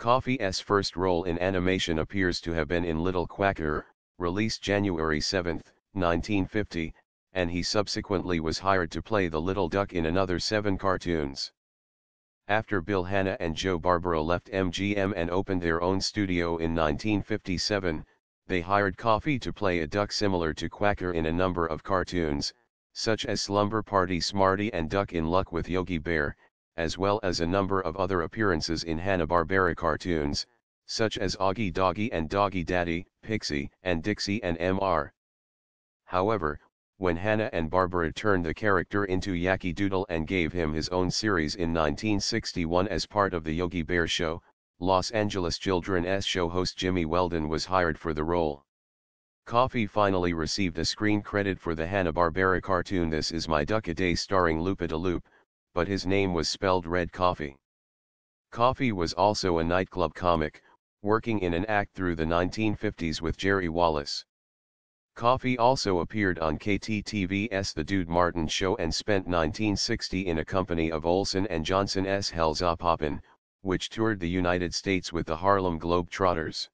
Coffee's first role in animation appears to have been in Little Quacker, released January 7, 1950, and he subsequently was hired to play the Little Duck in another seven cartoons. After Bill Hanna and Joe Barbaro left MGM and opened their own studio in 1957, they hired Coffee to play a duck similar to Quacker in a number of cartoons, such as Slumber Party Smarty and Duck in Luck with Yogi Bear, as well as a number of other appearances in Hanna-Barbera cartoons, such as Augie Doggie and Doggie Daddy, Pixie and Dixie and Mr. However, when Hanna and Barbara turned the character into Yankee Doodle and gave him his own series in 1961 as part of the Yogi Bear show, Los Angeles Children's show host Jimmy Weldon was hired for the role. Coffee finally received a screen credit for the Hanna-Barbera cartoon This Is My Duck a Day starring Lupa Loop, but his name was spelled Red Coffee. Coffee was also a nightclub comic, working in an act through the 1950s with Jerry Wallace. Coffee also appeared on KTTV's The Dude Martin Show and spent 1960 in a company of Olson and Johnson's Hell's a Poppin', which toured the United States with the Harlem Globetrotters.